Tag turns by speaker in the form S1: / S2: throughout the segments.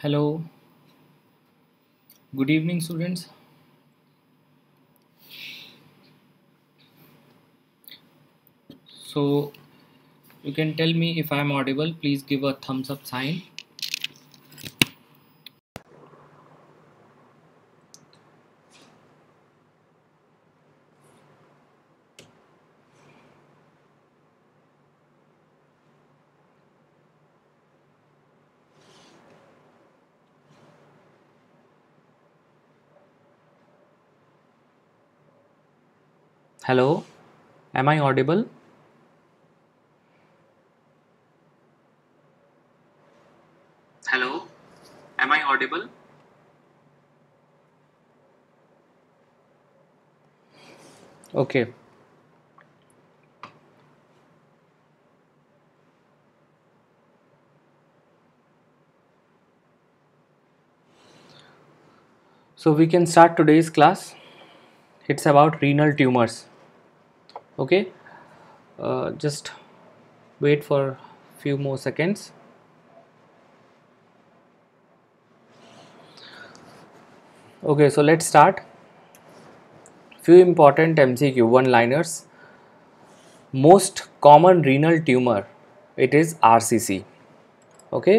S1: Hello. Good evening, students. So, you can tell me if I am audible. Please give a thumbs up sign. Hello, am I audible? Hello, am I audible? Okay. So we can start today's class. It's about renal tumors okay uh, just wait for few more seconds okay so let's start few important mcq one liners most common renal tumor it is rcc okay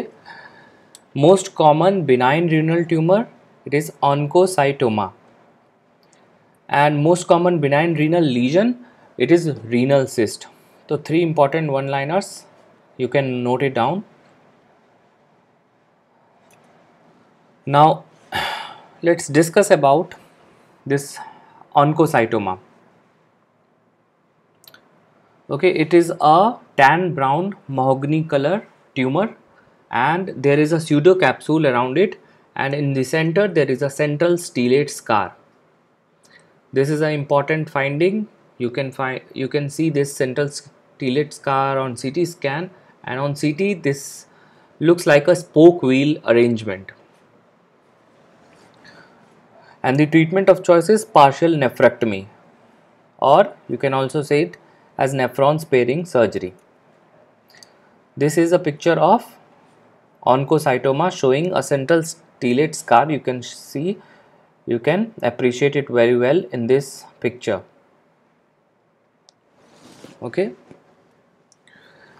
S1: most common benign renal tumor it is oncocytoma and most common benign renal lesion it is renal cyst so three important one liners you can note it down now let's discuss about this oncocytoma okay it is a tan brown mahogany color tumor and there is a pseudocapsule around it and in the center there is a central stellate scar this is an important finding you can find you can see this central stellate scar on CT scan and on CT this looks like a spoke wheel arrangement and the treatment of choice is partial nephrectomy or you can also say it as nephron sparing surgery. This is a picture of oncocytoma showing a central stellate scar you can see you can appreciate it very well in this picture okay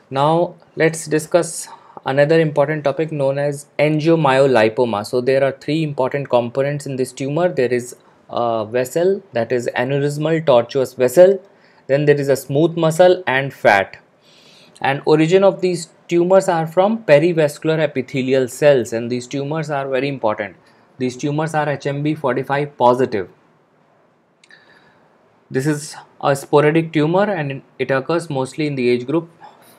S1: now let's discuss another important topic known as angiomyolipoma so there are three important components in this tumor there is a vessel that is aneurysmal tortuous vessel then there is a smooth muscle and fat and origin of these tumors are from perivascular epithelial cells and these tumors are very important these tumors are HMB45 positive this is a sporadic tumor and it occurs mostly in the age group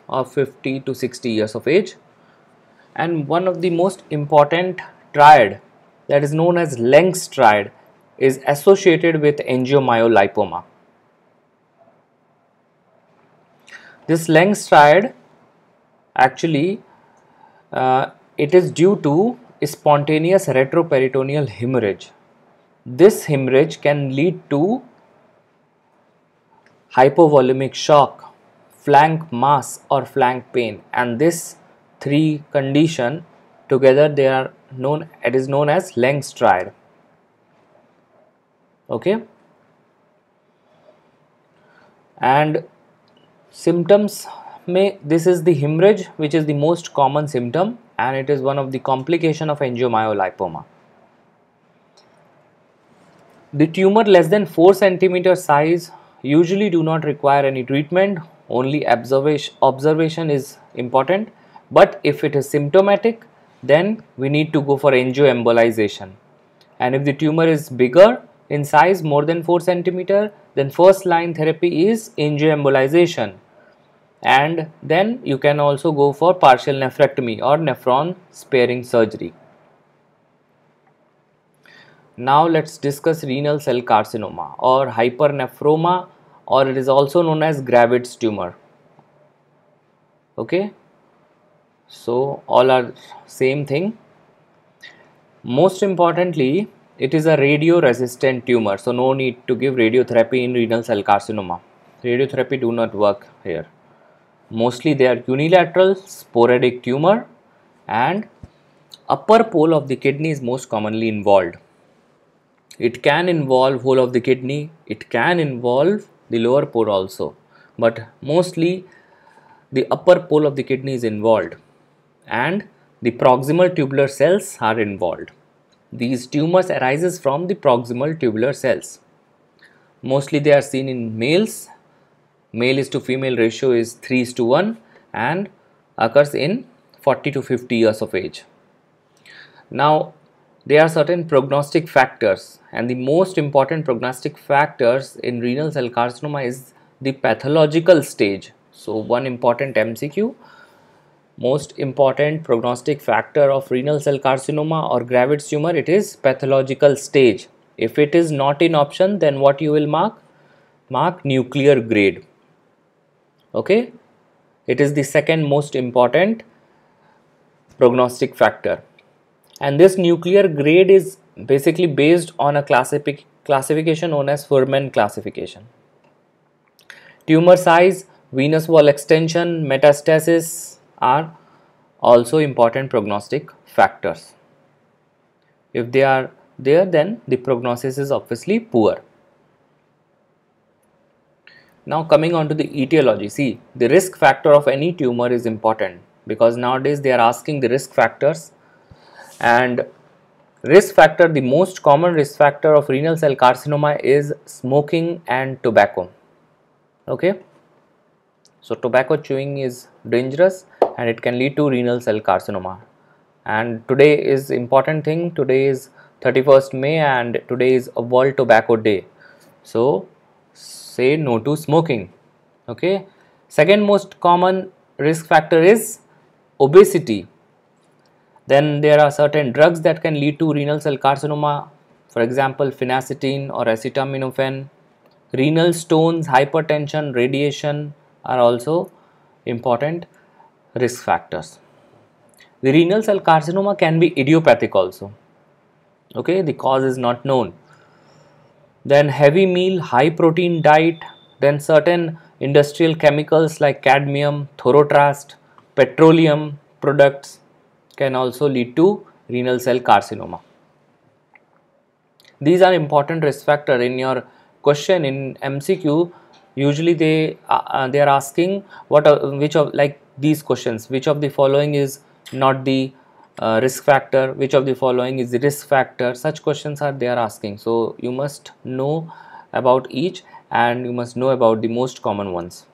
S1: of 50 to 60 years of age and one of the most important triad that is known as Lenz triad is associated with angiomyolipoma. This Lenz triad actually uh, it is due to spontaneous retroperitoneal hemorrhage. This hemorrhage can lead to hypovolemic shock, flank mass or flank pain and this three condition together they are known it is known as Lange's triad okay and symptoms may this is the hemorrhage which is the most common symptom and it is one of the complication of angiomyolipoma the tumor less than 4 centimeter size usually do not require any treatment only observation, observation is important but if it is symptomatic then we need to go for angioembolization and if the tumor is bigger in size more than 4 centimeter then first line therapy is angioembolization and then you can also go for partial nephrectomy or nephron sparing surgery now let's discuss renal cell carcinoma or hypernephroma or it is also known as gravid's tumor. Okay, so all are same thing. Most importantly, it is a radioresistant tumor, so no need to give radiotherapy in renal cell carcinoma. Radiotherapy do not work here. Mostly they are unilateral sporadic tumor and upper pole of the kidney is most commonly involved. It can involve whole of the kidney, it can involve the lower pole also, but mostly the upper pole of the kidney is involved and the proximal tubular cells are involved. These tumors arises from the proximal tubular cells. Mostly they are seen in males. Male is to female ratio is 3 is to 1 and occurs in 40 to 50 years of age. Now there are certain prognostic factors and the most important prognostic factors in renal cell carcinoma is the pathological stage so one important mcq most important prognostic factor of renal cell carcinoma or gravid tumor it is pathological stage if it is not in option then what you will mark mark nuclear grade okay it is the second most important prognostic factor and this nuclear grade is basically based on a classific classification known as Furman classification. Tumor size, venous wall extension, metastasis are also important prognostic factors. If they are there then the prognosis is obviously poor. Now coming on to the etiology, see the risk factor of any tumor is important because nowadays they are asking the risk factors and risk factor the most common risk factor of renal cell carcinoma is smoking and tobacco okay so tobacco chewing is dangerous and it can lead to renal cell carcinoma and today is important thing today is 31st May and today is a world tobacco day so say no to smoking okay second most common risk factor is obesity then there are certain drugs that can lead to renal cell carcinoma, for example, phenacetin or acetaminophen. Renal stones, hypertension, radiation are also important risk factors. The renal cell carcinoma can be idiopathic also. Okay, the cause is not known. Then heavy meal, high protein diet, then certain industrial chemicals like cadmium, thorotrast, petroleum products, can also lead to renal cell carcinoma. These are important risk factor in your question in MCQ usually they uh, uh, they are asking what uh, which of like these questions which of the following is not the uh, risk factor which of the following is the risk factor such questions are they are asking so you must know about each and you must know about the most common ones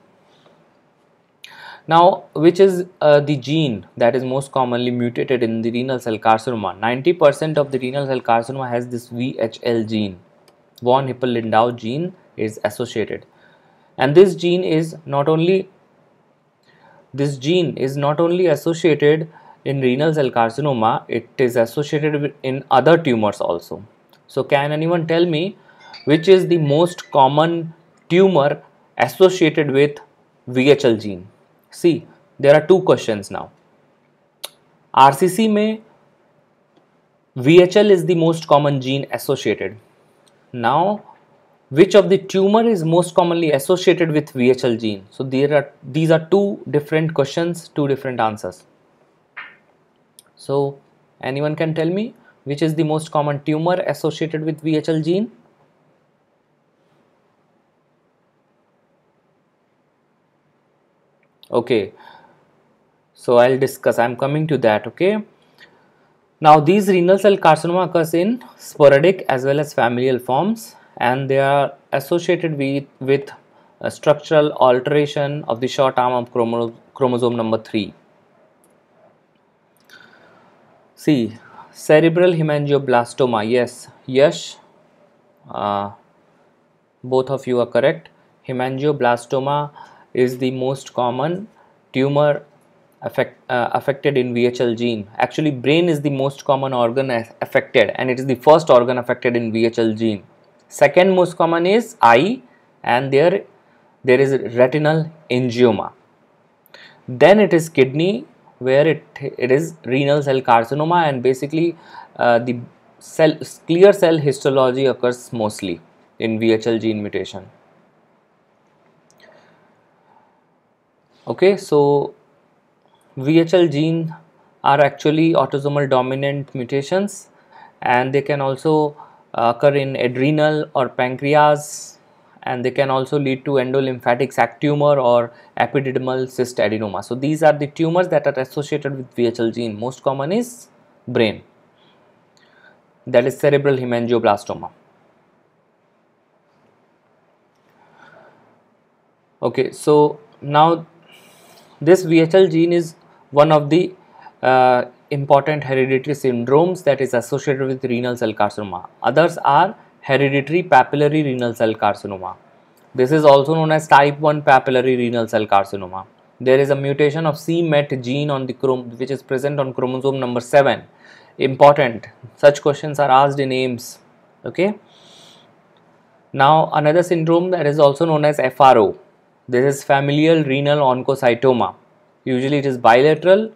S1: now, which is uh, the gene that is most commonly mutated in the renal cell carcinoma? 90% of the renal cell carcinoma has this VHL gene. Von Hippel-Lindau gene is associated. And this gene is not only this gene is not only associated in renal cell carcinoma, it is associated in other tumors also. So, can anyone tell me which is the most common tumor associated with VHL gene? See, there are two questions now. RCC में VHL is the most common gene associated. Now, which of the tumor is most commonly associated with VHL gene? So there are these are two different questions, two different answers. So anyone can tell me which is the most common tumor associated with VHL gene? okay so i'll discuss i'm coming to that okay now these renal cell carcinoma occurs in sporadic as well as familial forms and they are associated with, with structural alteration of the short arm of chromo chromosome number 3. See, cerebral hemangioblastoma, yes, yes, uh, both of you are correct. Hemangioblastoma is the most common tumor affect, uh, affected in VHL gene. Actually, brain is the most common organ affected and it is the first organ affected in VHL gene. Second most common is eye and there, there is retinal angioma. Then it is kidney where it, it is renal cell carcinoma and basically uh, the cell, clear cell histology occurs mostly in VHL gene mutation. okay so VHL gene are actually autosomal dominant mutations and they can also uh, occur in adrenal or pancreas and they can also lead to endolymphatic sac tumor or epididymal cyst adenoma. So these are the tumors that are associated with VHL gene. Most common is brain that is cerebral hemangioblastoma. Okay, so now this VHL gene is one of the uh, important hereditary syndromes that is associated with renal cell carcinoma. Others are hereditary papillary renal cell carcinoma. This is also known as type 1 papillary renal cell carcinoma. There is a mutation of c-MET gene on the chrome which is present on chromosome number 7. Important. Such questions are asked in AIMS. Okay. Now another syndrome that is also known as FRO this is familial renal oncocytoma. Usually it is bilateral,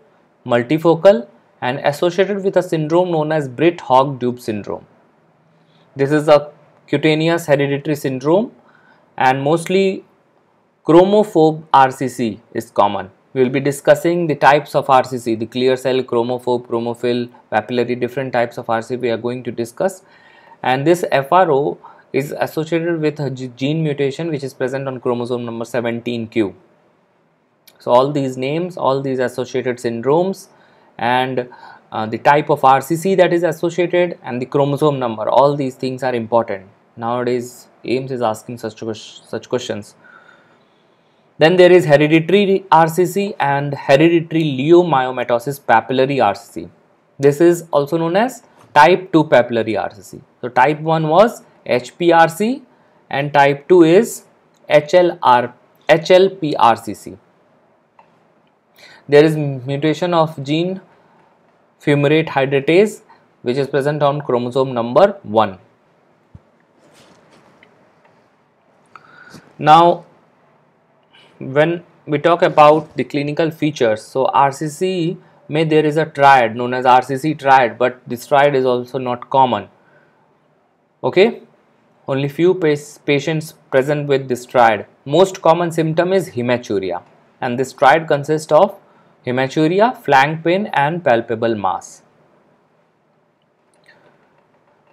S1: multifocal and associated with a syndrome known as Britt-Hogg-Dube syndrome. This is a cutaneous hereditary syndrome and mostly chromophobe RCC is common. We will be discussing the types of RCC, the clear cell, chromophobe, chromophil, papillary, different types of RCC we are going to discuss. And this FRO is associated with a gene mutation which is present on chromosome number 17q. So all these names, all these associated syndromes and uh, the type of RCC that is associated and the chromosome number, all these things are important. Nowadays ames is asking such, such questions. Then there is hereditary RCC and hereditary leiomyomatosis papillary RCC. This is also known as type 2 papillary RCC. So type 1 was HPRC and type 2 is HLR, HLPRCC. There is mutation of gene fumarate hydratase which is present on chromosome number 1. Now, when we talk about the clinical features, so RCC may there is a triad known as RCC triad, but this triad is also not common. Okay, only few patients present with this triad. Most common symptom is hematuria and this triad consists of hematuria, flank pain and palpable mass.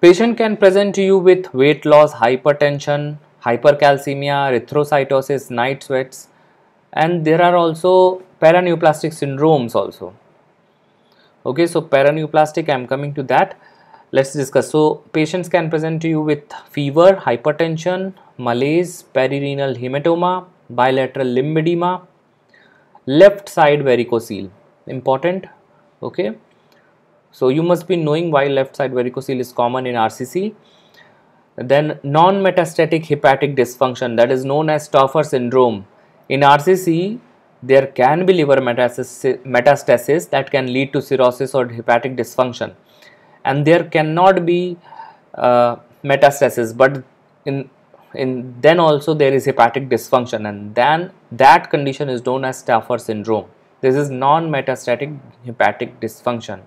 S1: Patient can present to you with weight loss, hypertension, hypercalcemia, erythrocytosis, night sweats and there are also paraneoplastic syndromes also. Okay, so paraneoplastic I am coming to that let's discuss so patients can present to you with fever hypertension malaise perirenal hematoma bilateral limb edema left side varicocele important okay so you must be knowing why left side varicocele is common in rcc then non-metastatic hepatic dysfunction that is known as Stauffer syndrome in rcc there can be liver metastasis, metastasis that can lead to cirrhosis or hepatic dysfunction and there cannot be uh, metastasis but in in then also there is hepatic dysfunction and then that condition is known as Stafford syndrome this is non-metastatic hepatic dysfunction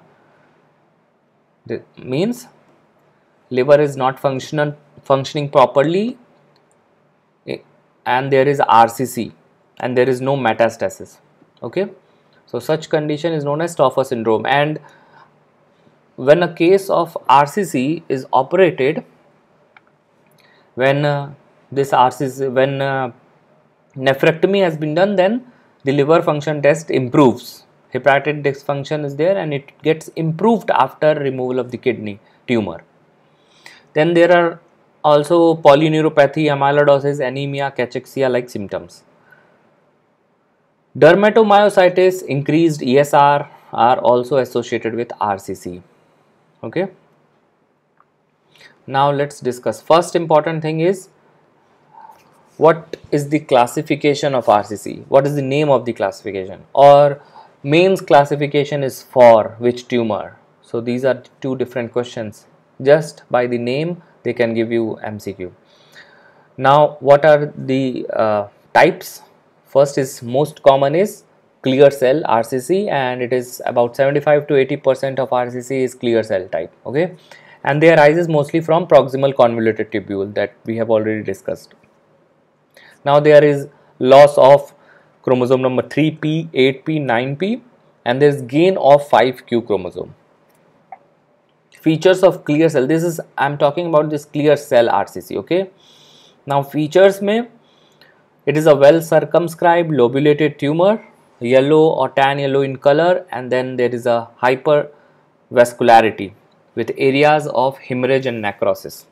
S1: this means liver is not functional functioning properly eh, and there is RCC and there is no metastasis okay so such condition is known as Stauffer syndrome and when a case of RCC is operated when uh, this RCC when uh, nephrectomy has been done then the liver function test improves hepatic dysfunction is there and it gets improved after removal of the kidney tumor then there are also polyneuropathy amyloidosis anemia cachexia like symptoms dermatomyositis increased ESR are also associated with RCC okay now let's discuss first important thing is what is the classification of RCC what is the name of the classification or mains classification is for which tumor so these are two different questions just by the name they can give you MCQ now what are the uh, types first is most common is clear cell RCC and it is about 75 to 80 percent of RCC is clear cell type okay and they arises mostly from proximal convoluted tubule that we have already discussed. Now there is loss of chromosome number 3p, 8p, 9p and there is gain of 5q chromosome. Features of clear cell this is I am talking about this clear cell RCC okay. Now features may it is a well circumscribed lobulated tumor yellow or tan yellow in color and then there is a hypervascularity with areas of hemorrhage and necrosis.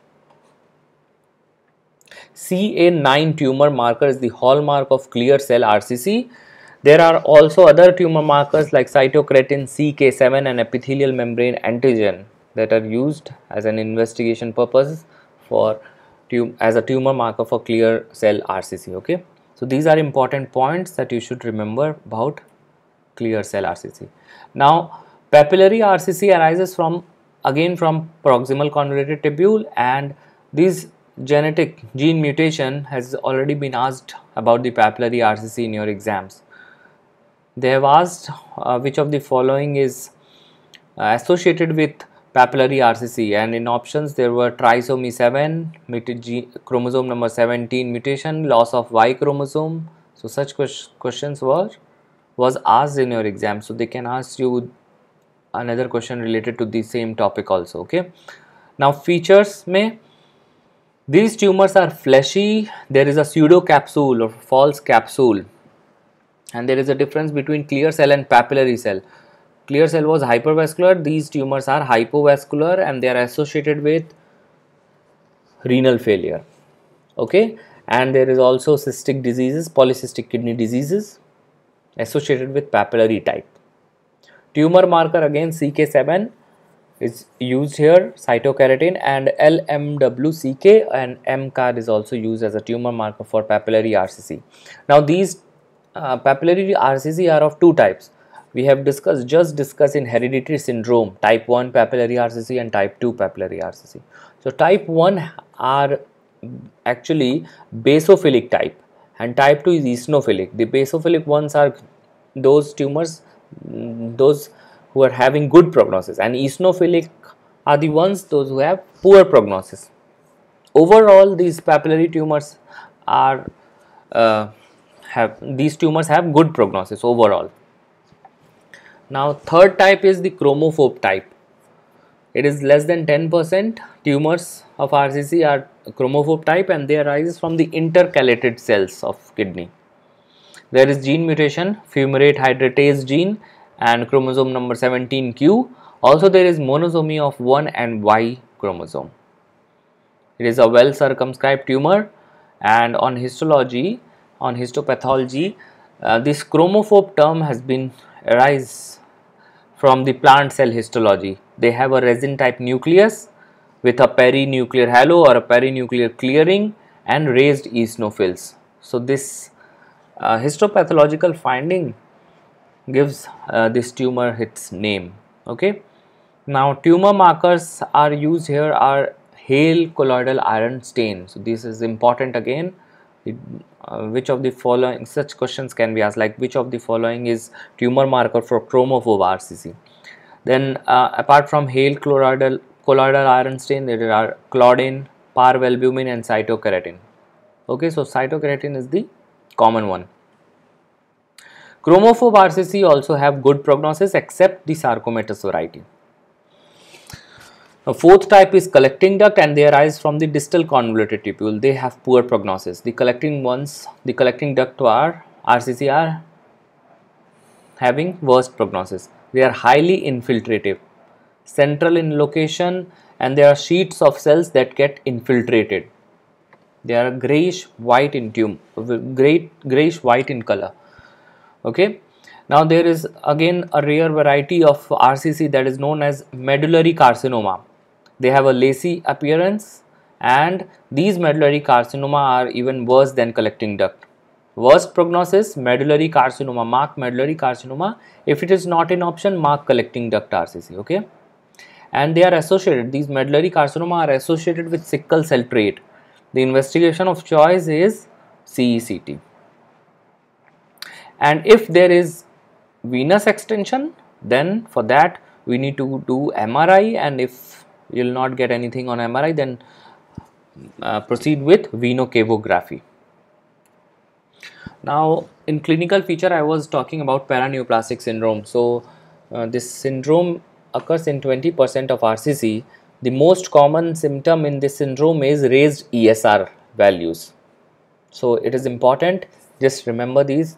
S1: CA9 tumor marker is the hallmark of clear cell RCC. There are also other tumor markers like cytocretin CK7 and epithelial membrane antigen that are used as an investigation purpose for as a tumor marker for clear cell RCC. Okay. So these are important points that you should remember about clear cell RCC. Now papillary RCC arises from again from proximal convoluted tubule and this genetic gene mutation has already been asked about the papillary RCC in your exams. They have asked uh, which of the following is uh, associated with papillary RCC and in options there were trisomy 7, chromosome number 17 mutation, loss of Y chromosome. So such questions were was asked in your exam. So they can ask you another question related to the same topic also. Okay. Now features may these tumors are fleshy. There is a pseudo capsule or false capsule and there is a difference between clear cell and papillary cell. Clear cell was hypervascular. These tumors are hypovascular and they are associated with renal failure. Okay. And there is also cystic diseases, polycystic kidney diseases associated with papillary type. Tumor marker again CK7 is used here cytokeratin and LMWCK and mcard is also used as a tumor marker for papillary RCC. Now these uh, papillary RCC are of two types we have discussed just discussed in hereditary syndrome type 1 papillary RCC and type 2 papillary RCC. So type 1 are actually basophilic type and type 2 is eosinophilic. The basophilic ones are those tumors mm, those who are having good prognosis and eosinophilic are the ones those who have poor prognosis. Overall these papillary tumors are uh, have these tumors have good prognosis overall now third type is the chromophobe type. It is less than 10% tumors of RCC are chromophobe type and they arise from the intercalated cells of kidney. There is gene mutation, fumarate hydratase gene and chromosome number 17q. Also there is monosomy of 1 and Y chromosome. It is a well circumscribed tumor and on histology, on histopathology, uh, this chromophobe term has been arise from the plant cell histology. They have a resin type nucleus with a perinuclear halo or a perinuclear clearing and raised eosinophils. So this uh, histopathological finding gives uh, this tumor its name. Okay. Now tumor markers are used here are hale colloidal iron stain. So this is important again it, uh, which of the following such questions can be asked like which of the following is tumor marker for chromophobe RCC then uh, apart from hale colloidal colloidal iron stain there are claudin parvalbumin and cytokeratin okay so cytokeratin is the common one chromophobe RCC also have good prognosis except the sarcomatous variety now, fourth type is collecting duct and they arise from the distal convoluted tubule. They have poor prognosis. The collecting ones, the collecting duct are RCCR having worse prognosis. They are highly infiltrative, central in location and there are sheets of cells that get infiltrated. They are grayish white in tume, great grayish white in color. Okay. Now there is again a rare variety of RCC that is known as medullary carcinoma they have a lacy appearance and these medullary carcinoma are even worse than collecting duct. Worst prognosis medullary carcinoma, mark medullary carcinoma. If it is not an option, mark collecting duct RCC. Okay, and they are associated, these medullary carcinoma are associated with sickle cell trait. The investigation of choice is CECT. And if there is venous extension, then for that we need to do MRI and if you'll not get anything on MRI then uh, proceed with venocavography. Now in clinical feature I was talking about paraneoplastic syndrome. So uh, this syndrome occurs in 20% of RCC. The most common symptom in this syndrome is raised ESR values. So it is important just remember these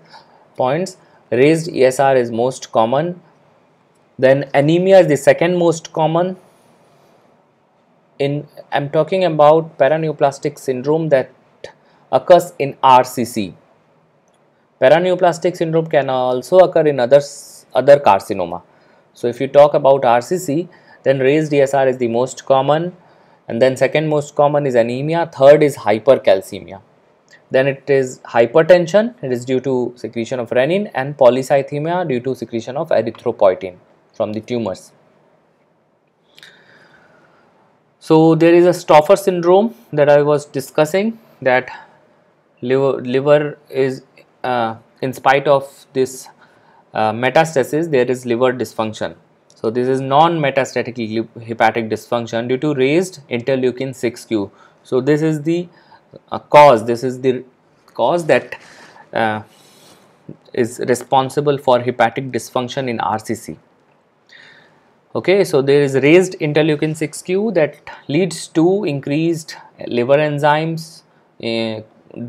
S1: points. Raised ESR is most common. Then anemia is the second most common in I'm talking about paraneoplastic syndrome that occurs in RCC. Paraneoplastic syndrome can also occur in other other carcinoma. So if you talk about RCC, then raised ESR is the most common and then second most common is anemia, third is hypercalcemia. Then it is hypertension, it is due to secretion of renin and polycythemia due to secretion of erythropoietin from the tumors. So there is a Stoffer syndrome that I was discussing that liver, liver is uh, in spite of this uh, metastasis there is liver dysfunction. So this is non-metastatic hepatic dysfunction due to raised interleukin 6q. So this is the uh, cause, this is the cause that uh, is responsible for hepatic dysfunction in RCC okay so there is raised interleukin 6q that leads to increased liver enzymes uh,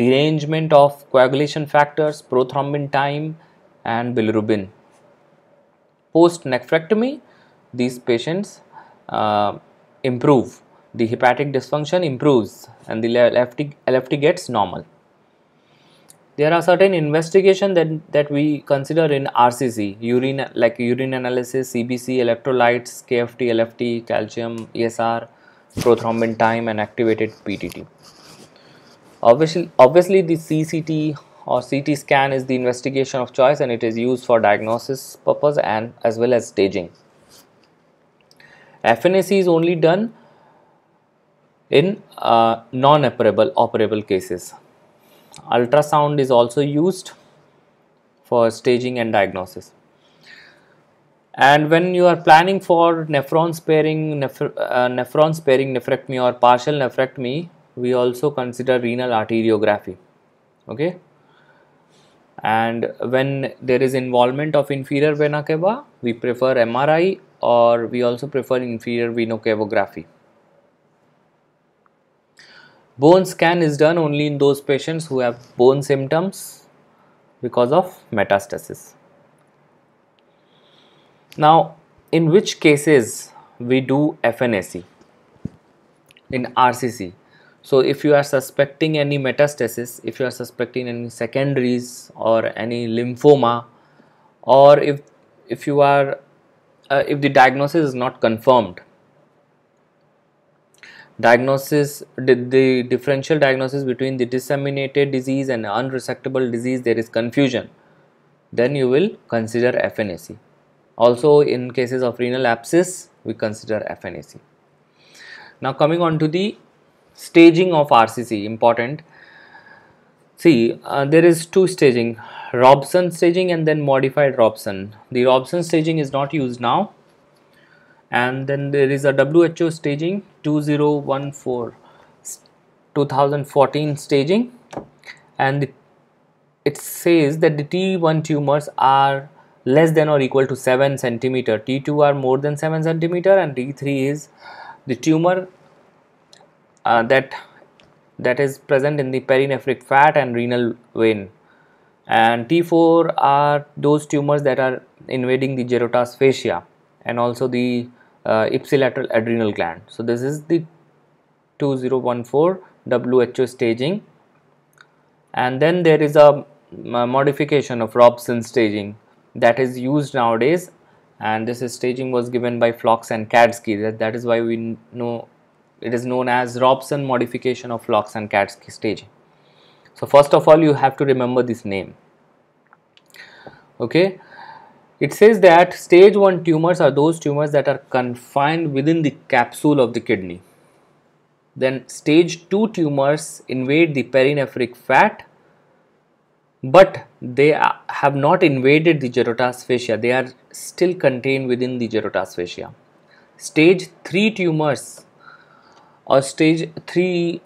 S1: derangement of coagulation factors prothrombin time and bilirubin post nephrectomy these patients uh, improve the hepatic dysfunction improves and the LFT, LFT gets normal there are certain investigation that that we consider in rcc urine like urine analysis cbc electrolytes kft lft calcium esr prothrombin time and activated ptt obviously obviously the cct or ct scan is the investigation of choice and it is used for diagnosis purpose and as well as staging fnac is only done in uh, non operable operable cases Ultrasound is also used for staging and diagnosis. And when you are planning for nephron sparing, neph uh, nephron sparing nephrectomy or partial nephrectomy, we also consider renal arteriography. Okay. And when there is involvement of inferior vena cava, we prefer MRI or we also prefer inferior venocavography. Bone scan is done only in those patients who have bone symptoms because of metastasis. Now, in which cases we do FNAC? In RCC. So, if you are suspecting any metastasis, if you are suspecting any secondaries or any lymphoma, or if if you are uh, if the diagnosis is not confirmed diagnosis the, the differential diagnosis between the disseminated disease and unresectable disease there is confusion then you will consider FNAC also in cases of renal abscess we consider FNAC now coming on to the staging of RCC important see uh, there is two staging Robson staging and then modified Robson the Robson staging is not used now and then there is a WHO staging 2014 staging and it, says that the T1 tumors are less than or equal to 7 centimeter T2 are more than 7 centimeter and T3 is the tumor uh, that that is present in the perinephric fat and renal vein and T4 are those tumors that are invading the gerotas fascia and also the uh, ipsilateral adrenal gland. So this is the 2014 WHO staging and then there is a, modification of Robson staging that is used nowadays and this staging was given by Flox and Katsky that, that is why we know it is known as Robson modification of Flox and Katsky staging. So first of all you have to remember this name okay it says that stage 1 tumors are those tumors that are confined within the capsule of the kidney. Then stage 2 tumors invade the perinephric fat but they are, have not invaded the gerotas fascia. They are still contained within the gerotas fascia. Stage 3 tumors or stage 3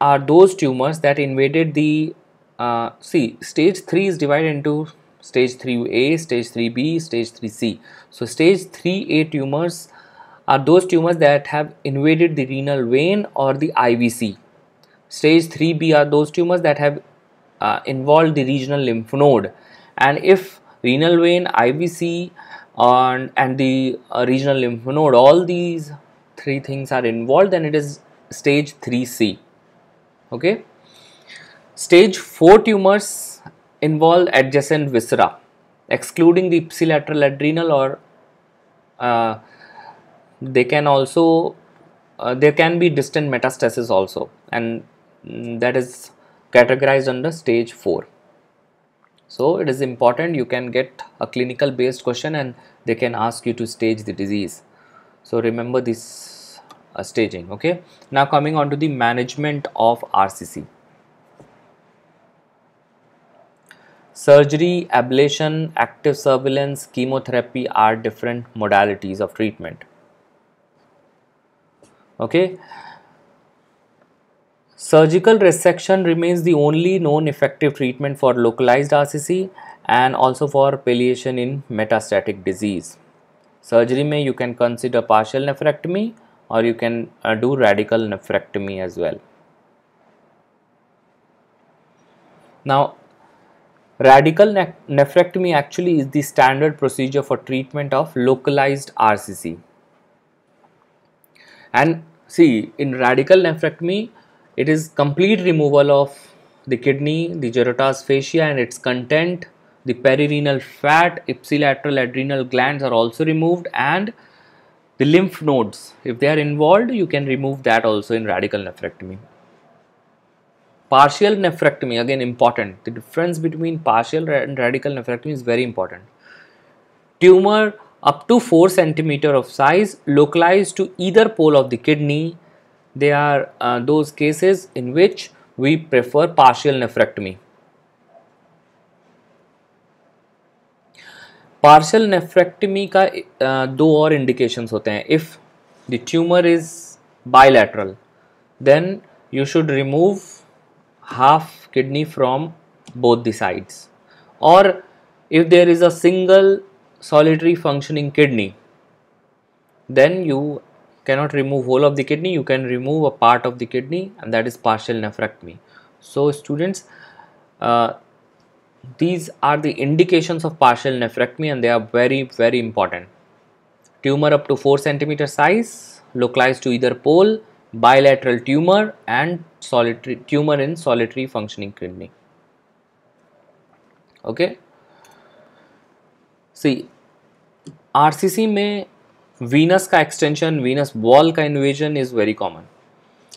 S1: are those tumors that invaded the uh, see stage 3 is divided into stage 3A, stage 3B, stage 3C. So stage 3A tumors are those tumors that have invaded the renal vein or the IVC. Stage 3B are those tumors that have uh, involved the regional lymph node and if renal vein, IVC and, and the uh, regional lymph node all these three things are involved then it is stage 3C okay. Stage 4 tumors involve adjacent viscera, excluding the ipsilateral adrenal or uh, they can also uh, there can be distant metastasis also and mm, that is categorized under stage 4. So it is important you can get a clinical based question and they can ask you to stage the disease. So remember this uh, staging okay. Now coming on to the management of RCC. Surgery, ablation, active surveillance, chemotherapy are different modalities of treatment. Okay. Surgical resection remains the only known effective treatment for localized RCC and also for palliation in metastatic disease. Surgery may you can consider partial nephrectomy or you can uh, do radical nephrectomy as well. Now Radical ne nephrectomy actually is the standard procedure for treatment of localized RCC. And see, in radical nephrectomy, it is complete removal of the kidney, the gerotas fascia and its content, the perirenal fat, ipsilateral adrenal glands are also removed and the lymph nodes, if they are involved, you can remove that also in radical nephrectomy. Partial nephrectomy, again important. The difference between partial and radical nephrectomy is very important. Tumor up to 4 centimeter of size localized to either pole of the kidney. They are uh, those cases in which we prefer partial nephrectomy. Partial nephrectomy का uh, दो और indications होते हैं If the tumor is bilateral, then you should remove half kidney from both the sides or if there is a single solitary functioning kidney then you cannot remove whole of the kidney you can remove a part of the kidney and that is partial nephrectomy so students uh, these are the indications of partial nephrectomy and they are very very important tumor up to 4 centimeter size localized to either pole bilateral tumor and solitary tumor in solitary functioning kidney okay see RCC may venous ka extension venous wall ka invasion is very common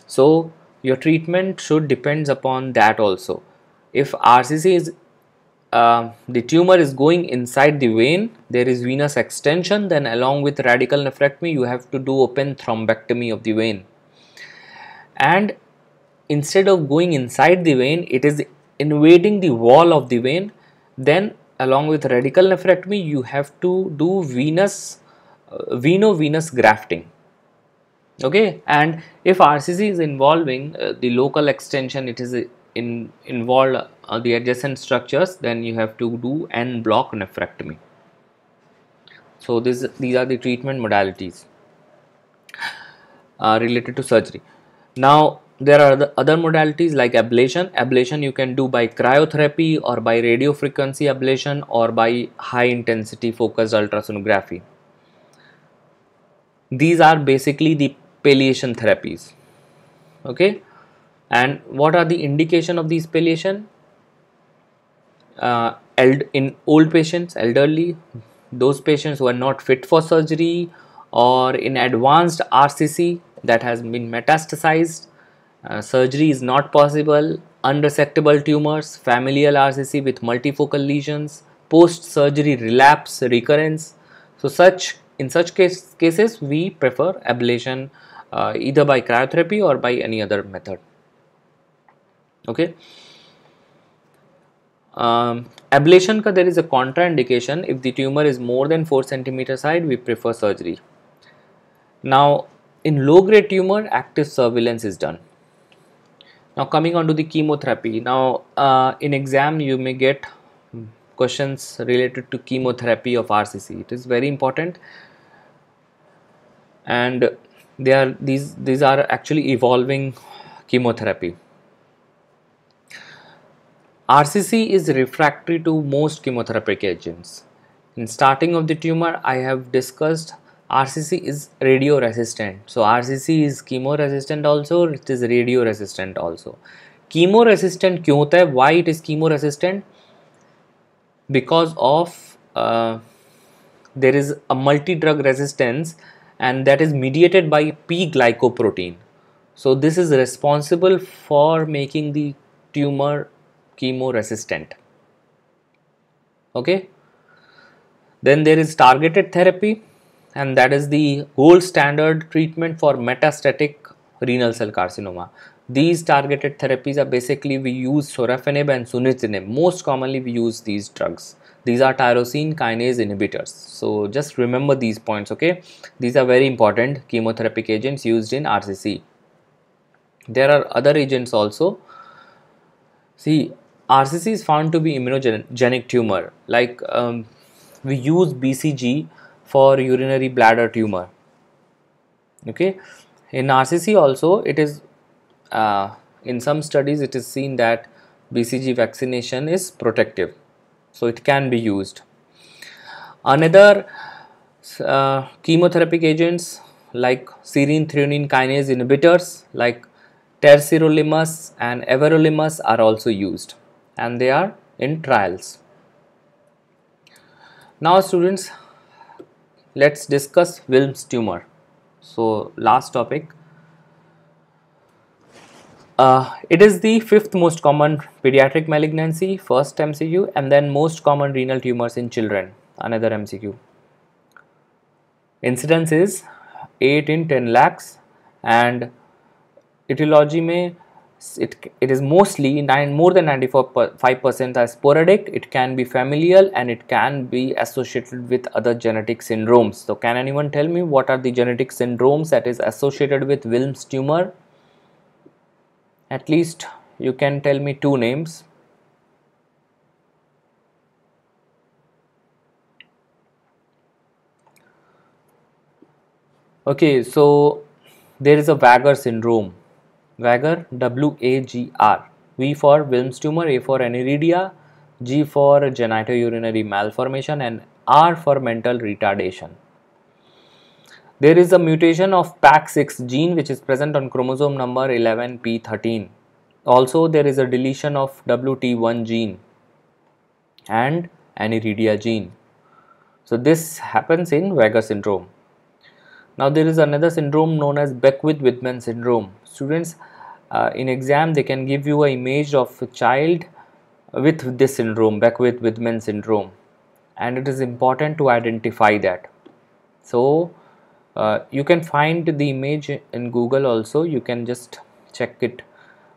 S1: so your treatment should depends upon that also if RCC is uh, the tumor is going inside the vein there is venous extension then along with radical nephrectomy you have to do open thrombectomy of the vein and instead of going inside the vein it is invading the wall of the vein then along with radical nephrectomy you have to do venous uh, veno-venous grafting okay and if RCC is involving uh, the local extension it is in involved uh, the adjacent structures then you have to do N block nephrectomy so this these are the treatment modalities uh, related to surgery now there are other modalities like ablation. Ablation you can do by cryotherapy or by radiofrequency ablation or by high intensity focused ultrasonography. These are basically the palliation therapies. Okay. And what are the indication of these palliation? Uh, in old patients, elderly, those patients who are not fit for surgery or in advanced RCC that has been metastasized, uh, surgery is not possible, unresectable tumors, familial RCC with multifocal lesions, post-surgery relapse, recurrence. So such in such case, cases we prefer ablation uh, either by cryotherapy or by any other method. Okay. Um, ablation ka there is a contraindication if the tumor is more than 4 centimeter side we prefer surgery. Now in low-grade tumor, active surveillance is done. Now coming on to the chemotherapy. Now uh, in exam, you may get questions related to chemotherapy of RCC. It is very important and they are these these are actually evolving chemotherapy. RCC is refractory to most chemotherapeutic agents. In starting of the tumor, I have discussed RCC is radio resistant. So RCC is chemo resistant also, it is radio resistant also. Chemo resistant Why it is chemo resistant? Because of uh, there is a multi-drug resistance and that is mediated by P-glycoprotein. So this is responsible for making the tumor chemo resistant. Okay. Then there is targeted therapy and that is the gold standard treatment for metastatic renal cell carcinoma. These targeted therapies are basically we use sorafenib and sunitinib. Most commonly we use these drugs. These are tyrosine kinase inhibitors. So just remember these points, okay? These are very important chemotherapeutic agents used in RCC. There are other agents also. See, RCC is found to be immunogenic tumor. Like um, we use BCG for urinary bladder tumor okay in RCC also it is uh, in some studies it is seen that BCG vaccination is protective so it can be used another uh, chemotherapeutic agents like serine threonine kinase inhibitors like tercirolimus and everolimus are also used and they are in trials now students let's discuss Wilms tumor. So last topic. Uh, it is the fifth most common pediatric malignancy, first MCQ, and then most common renal tumors in children, another MCQ. Incidence is 8 in 10 lakhs and etiology may it, it is mostly nine, more than 95% are sporadic, it can be familial and it can be associated with other genetic syndromes. So can anyone tell me what are the genetic syndromes that is associated with Wilms tumor? At least you can tell me two names. Okay, so there is a Wagner syndrome Wager W-A-G-R. V for Wilms tumor, A for aniridia, G for genitourinary malformation and R for mental retardation. There is a mutation of PAC6 gene which is present on chromosome number 11p13. Also there is a deletion of WT1 gene and aniridia gene. So this happens in Wager syndrome. Now there is another syndrome known as Beckwith-Whitman syndrome. Students, uh, in exam they can give you an image of a child with this syndrome back with Whitman syndrome and it is important to identify that so uh, you can find the image in Google also you can just check it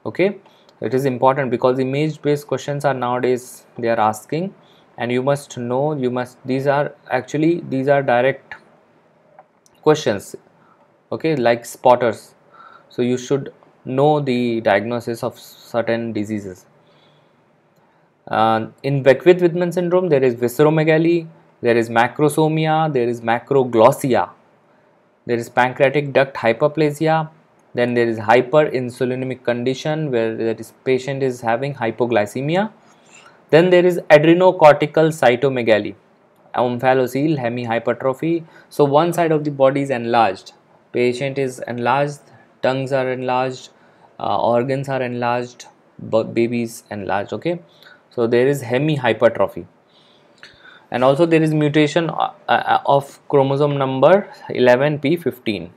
S1: okay it is important because image based questions are nowadays they are asking and you must know you must these are actually these are direct questions okay like spotters so you should know the diagnosis of certain diseases. Uh, in beckwith Widman syndrome, there is visceromegaly, there is macrosomia, there is macroglossia, there is pancreatic duct hyperplasia, then there is hyperinsulinemic condition where the patient is having hypoglycemia. Then there is adrenocortical cytomegaly, omphalocele, hemihypertrophy. So one side of the body is enlarged, patient is enlarged, tongues are enlarged, uh, organs are enlarged babies enlarged okay so there is hemi hypertrophy, and also there is mutation uh, uh, of chromosome number 11p15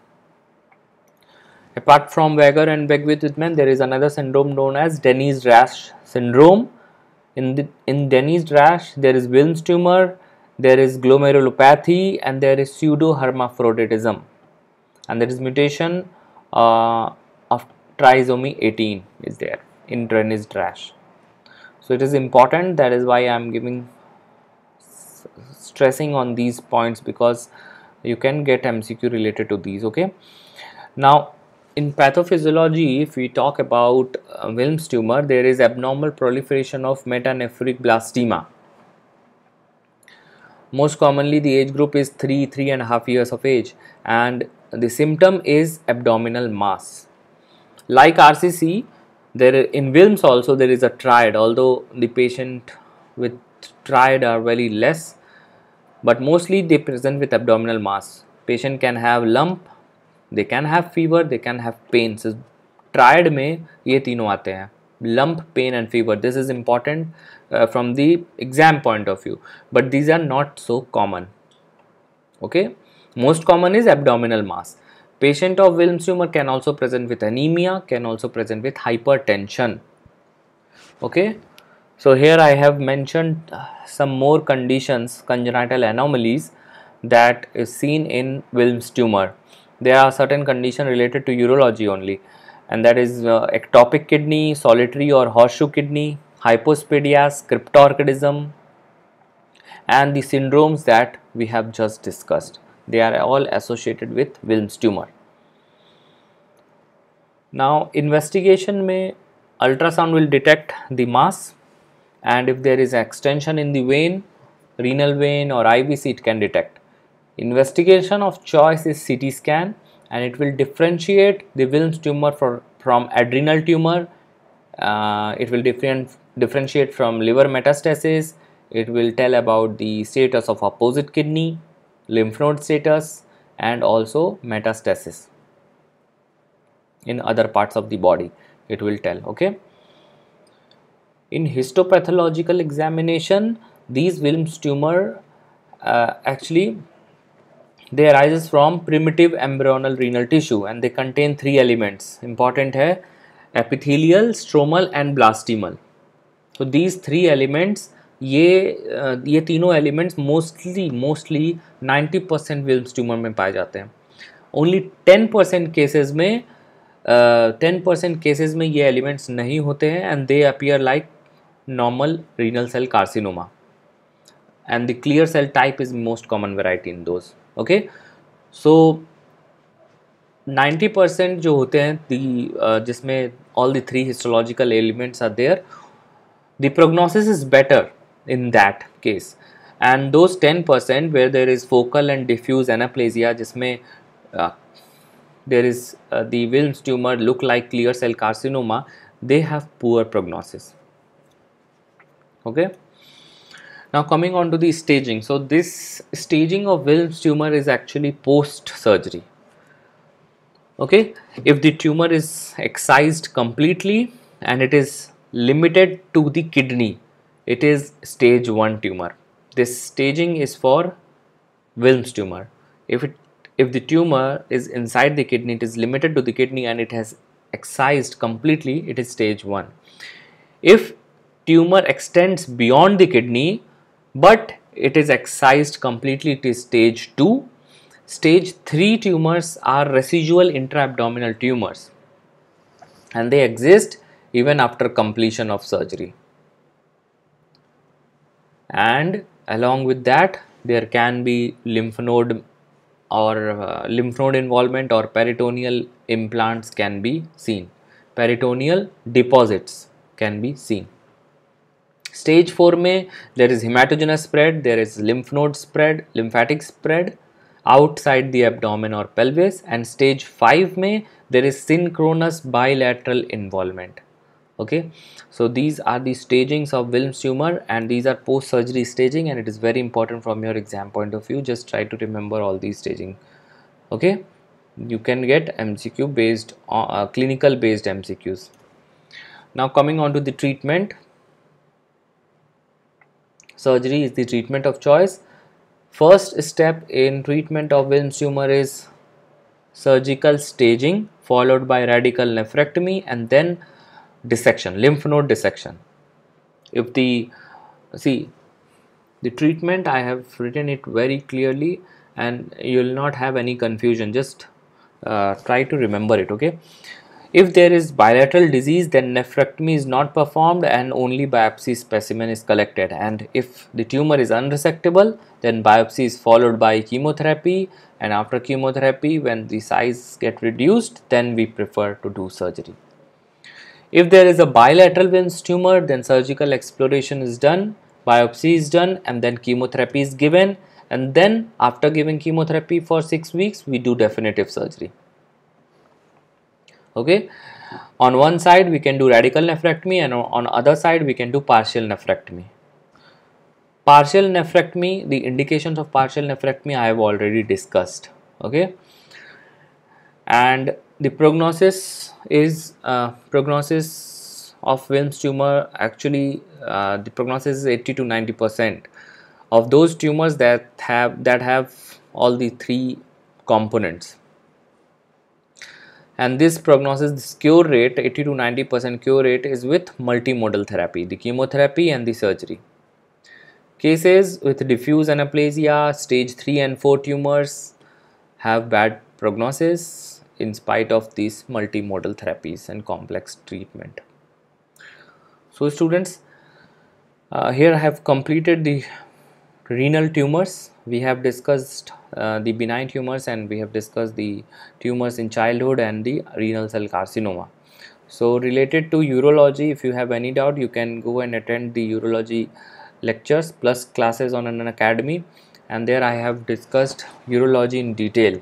S1: apart from Weger and Beckwith-Whitman there is another syndrome known as Denny's rash syndrome in the, in Denise-Rash there is Wilms tumor there is glomerulopathy and there is pseudo hermaphroditism and there is mutation uh, trisomy 18 is there in is trash so it is important that is why I am giving stressing on these points because you can get MCQ related to these okay now in pathophysiology if we talk about uh, Wilms tumor there is abnormal proliferation of metanephric blastema most commonly the age group is 3 three and a half years of age and the symptom is abdominal mass like RCC, there in Wilms also there is a triad, although the patient with triad are very less, but mostly they present with abdominal mass. Patient can have lump, they can have fever, they can have pain. So triad में ये तीनों hain. lump pain and fever this is important uh, from the exam point of view but these are not so common okay most common is abdominal mass Patient of Wilms tumor can also present with anemia, can also present with hypertension. Okay, so here I have mentioned uh, some more conditions, congenital anomalies that is seen in Wilms tumor. There are certain conditions related to urology only and that is uh, ectopic kidney, solitary or horseshoe kidney, hypospadias, cryptorchidism and the syndromes that we have just discussed they are all associated with Wilms tumor. Now investigation may ultrasound will detect the mass and if there is extension in the vein, renal vein or IVC it can detect. Investigation of choice is CT scan and it will differentiate the Wilms tumor for, from adrenal tumor, uh, it will different, differentiate from liver metastasis, it will tell about the status of opposite kidney lymph node status and also metastasis in other parts of the body it will tell okay in histopathological examination these Wilms tumor uh, actually they arises from primitive embryonal renal tissue and they contain three elements important hai epithelial stromal and blastemal so these three elements ये ये तीनों elements mostly mostly 90 percent Wilms tumour में पाए जाते हैं only 10 percent cases में ten percent cases में ये एलिमेंट्स नहीं होते हैं and they appear like normal renal cell carcinoma and the clear cell type is most common variety in those okay so 90 percent जो होते हैं दी uh, जिसमें all the three histological elements are there the prognosis is better in that case and those 10% where there is focal and diffuse anaplasia jisme uh, there is uh, the Wilms tumor look like clear cell carcinoma they have poor prognosis okay now coming on to the staging so this staging of Wilms tumor is actually post surgery okay if the tumor is excised completely and it is limited to the kidney it is stage 1 tumor this staging is for Wilms tumor if it if the tumor is inside the kidney it is limited to the kidney and it has excised completely it is stage 1 if tumor extends beyond the kidney but it is excised completely it is stage 2 stage 3 tumors are residual intra-abdominal tumors and they exist even after completion of surgery and along with that there can be lymph node or uh, lymph node involvement or peritoneal implants can be seen peritoneal deposits can be seen stage 4 may there is hematogenous spread there is lymph node spread lymphatic spread outside the abdomen or pelvis and stage 5 may there is synchronous bilateral involvement okay so these are the stagings of Wilms tumor and these are post-surgery staging and it is very important from your exam point of view just try to remember all these staging okay you can get MCQ based uh, clinical based MCQs now coming on to the treatment surgery is the treatment of choice first step in treatment of Wilms tumor is surgical staging followed by radical nephrectomy and then dissection, lymph node dissection. If the see the treatment, I have written it very clearly, and you will not have any confusion. Just uh, try to remember it. Okay. If there is bilateral disease, then nephrectomy is not performed and only biopsy specimen is collected. And if the tumor is unresectable, then biopsy is followed by chemotherapy. And after chemotherapy, when the size get reduced, then we prefer to do surgery. If there is a bilateral veins tumor, then surgical exploration is done, biopsy is done, and then chemotherapy is given. And then after giving chemotherapy for 6 weeks, we do definitive surgery. Okay. On one side, we can do radical nephrectomy and on other side, we can do partial nephrectomy. Partial nephrectomy, the indications of partial nephrectomy I have already discussed. Okay. And the prognosis is uh, prognosis of Wilms tumor actually uh, the prognosis is 80 to 90 percent of those tumors that have that have all the three components and this prognosis this cure rate 80 to 90 percent cure rate is with multimodal therapy the chemotherapy and the surgery cases with diffuse anaplasia stage 3 and 4 tumors have bad prognosis in spite of these multimodal therapies and complex treatment. So students, uh, here I have completed the renal tumors. We have discussed uh, the benign tumors and we have discussed the tumors in childhood and the renal cell carcinoma. So related to urology, if you have any doubt, you can go and attend the urology lectures plus classes on an academy and there I have discussed urology in detail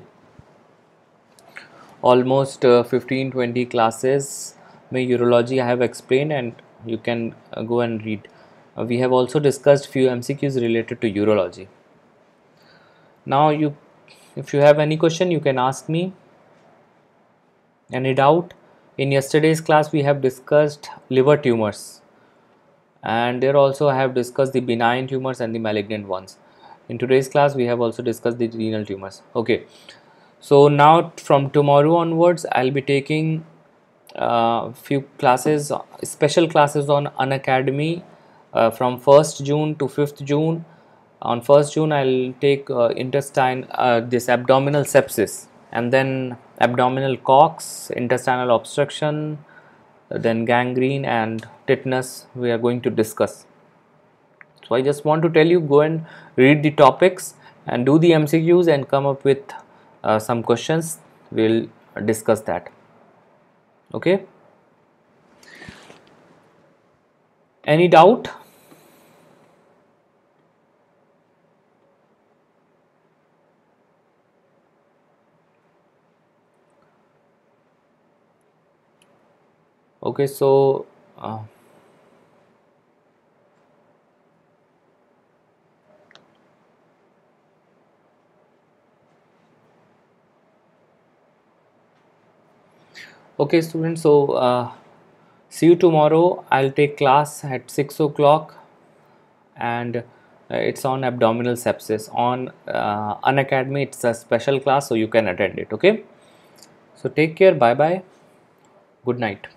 S1: almost 15-20 uh, classes my urology I have explained and you can uh, go and read. Uh, we have also discussed few MCQs related to urology. Now you if you have any question you can ask me any doubt in yesterday's class we have discussed liver tumors and there also I have discussed the benign tumors and the malignant ones in today's class we have also discussed the renal tumors okay so now from tomorrow onwards I'll be taking uh, few classes special classes on Unacademy uh, from 1st June to 5th June on 1st June I'll take uh, intestine uh, this abdominal sepsis and then abdominal cox intestinal obstruction then gangrene and tetanus we are going to discuss so I just want to tell you go and read the topics and do the MCQs and come up with uh, some questions we'll discuss that okay any doubt okay so uh, okay students so uh, see you tomorrow I'll take class at 6 o'clock and uh, it's on abdominal sepsis on uh, unacademy it's a special class so you can attend it okay so take care bye bye good night